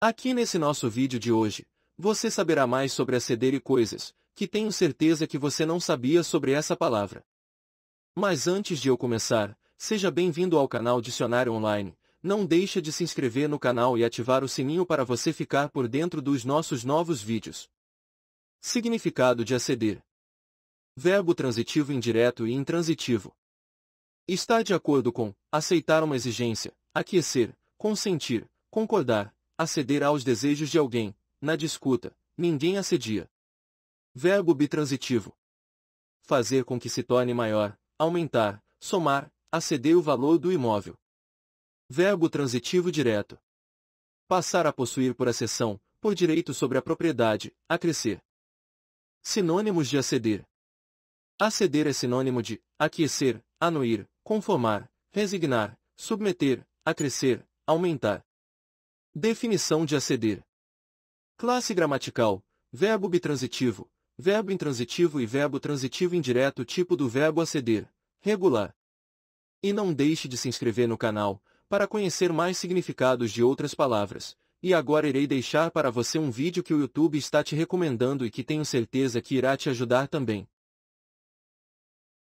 Aqui nesse nosso vídeo de hoje, você saberá mais sobre aceder e coisas, que tenho certeza que você não sabia sobre essa palavra. Mas antes de eu começar, seja bem-vindo ao canal Dicionário Online, não deixa de se inscrever no canal e ativar o sininho para você ficar por dentro dos nossos novos vídeos. Significado de aceder Verbo transitivo indireto e intransitivo. Estar de acordo com, aceitar uma exigência, aquecer, consentir, concordar, Aceder aos desejos de alguém, na disputa, ninguém acedia Verbo bitransitivo. Fazer com que se torne maior, aumentar, somar, aceder o valor do imóvel. Verbo transitivo direto. Passar a possuir por acessão, por direito sobre a propriedade, a crescer. Sinônimos de aceder. Aceder é sinônimo de aquecer, anuir, conformar, resignar, submeter, acrescer, aumentar. Definição de aceder. Classe gramatical, verbo bitransitivo, verbo intransitivo e verbo transitivo indireto tipo do verbo aceder, regular. E não deixe de se inscrever no canal, para conhecer mais significados de outras palavras. E agora irei deixar para você um vídeo que o YouTube está te recomendando e que tenho certeza que irá te ajudar também.